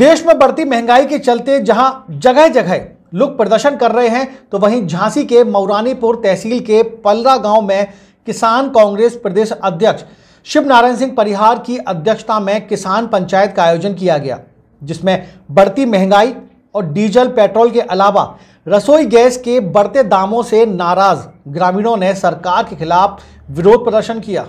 देश में बढ़ती महंगाई के चलते जहां जगह जगह लोग प्रदर्शन कर रहे हैं तो वहीं झांसी के मौरानीपुर तहसील के पलरा गांव में किसान कांग्रेस प्रदेश अध्यक्ष शिव नारायण सिंह परिहार की अध्यक्षता में किसान पंचायत का आयोजन किया गया जिसमें बढ़ती महंगाई और डीजल पेट्रोल के अलावा रसोई गैस के बढ़ते दामों से नाराज ग्रामीणों ने सरकार के खिलाफ विरोध प्रदर्शन किया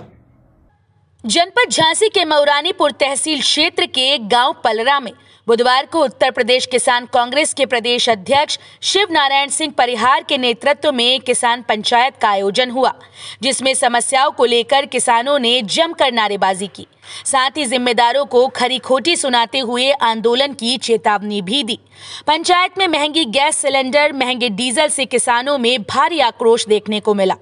जनपद झांसी के मौरानीपुर तहसील क्षेत्र के गांव पलरा में बुधवार को उत्तर प्रदेश किसान कांग्रेस के प्रदेश अध्यक्ष शिव नारायण सिंह परिहार के नेतृत्व में किसान पंचायत का आयोजन हुआ जिसमें समस्याओं को लेकर किसानों ने जमकर नारेबाजी की साथ ही जिम्मेदारों को खरी खोटी सुनाते हुए आंदोलन की चेतावनी भी दी पंचायत में महंगी गैस सिलेंडर महंगे डीजल से किसानों में भारी आक्रोश देखने को मिला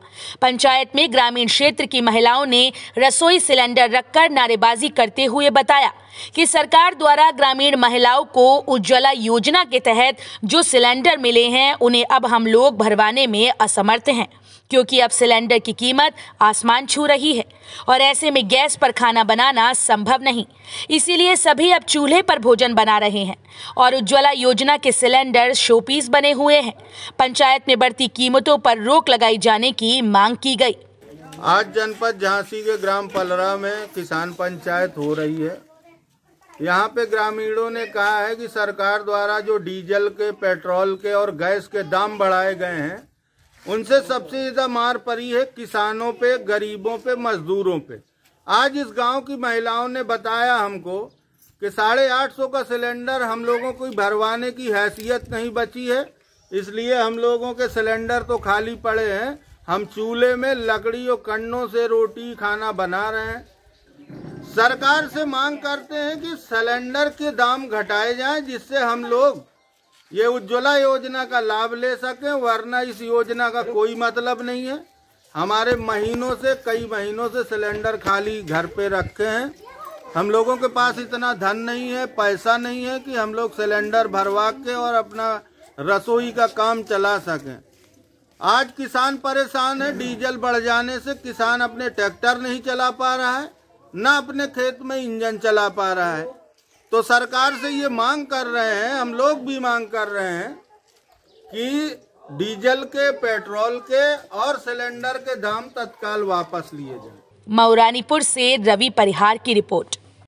पंचायत में ग्रामीण क्षेत्र की महिलाओं ने रसोई सिलेंडर रखकर नारेबाजी करते हुए बताया कि सरकार द्वारा ग्रामीण महिलाओं को उज्ज्वला योजना के तहत जो सिलेंडर मिले हैं उन्हें अब हम लोग भरवाने में असमर्थ हैं क्योंकि अब सिलेंडर की कीमत आसमान छू रही है और ऐसे में गैस पर खाना बनाना संभव नहीं इसीलिए सभी अब चूल्हे पर भोजन बना रहे हैं और उज्ज्वला योजना के सिलेंडर शोपीस बने हुए हैं पंचायत में बढ़ती कीमतों पर रोक लगाई जाने की मांग की गई आज जनपद झांसी के ग्राम पलरा में किसान पंचायत हो रही है यहाँ पे ग्रामीणों ने कहा है कि सरकार द्वारा जो डीजल के पेट्रोल के और गैस के दाम बढ़ाए गए हैं उनसे सबसे ज़्यादा मार पड़ी है किसानों पे गरीबों पे मजदूरों पे आज इस गांव की महिलाओं ने बताया हमको कि साढ़े आठ सौ का सिलेंडर हम लोगों को भरवाने की हैसियत नहीं बची है इसलिए हम लोगों के सिलेंडर तो खाली पड़े हैं हम चूल्हे में लकड़ी और कन्नों से रोटी खाना बना रहे हैं सरकार से मांग करते हैं कि सिलेंडर के दाम घटाए जाएं जिससे हम लोग ये उज्ज्वला योजना का लाभ ले सकें वरना इस योजना का कोई मतलब नहीं है हमारे महीनों से कई महीनों से सिलेंडर खाली घर पे रखे हैं हम लोगों के पास इतना धन नहीं है पैसा नहीं है कि हम लोग सिलेंडर भरवा के और अपना रसोई का काम चला सकें आज किसान परेशान है डीजल बढ़ जाने से किसान अपने ट्रैक्टर नहीं चला पा रहा है ना अपने खेत में इंजन चला पा रहा है तो सरकार से ये मांग कर रहे हैं हम लोग भी मांग कर रहे हैं कि डीजल के पेट्रोल के और सिलेंडर के दाम तत्काल वापस लिए जाएं। मऊरानीपुर से रवि परिहार की रिपोर्ट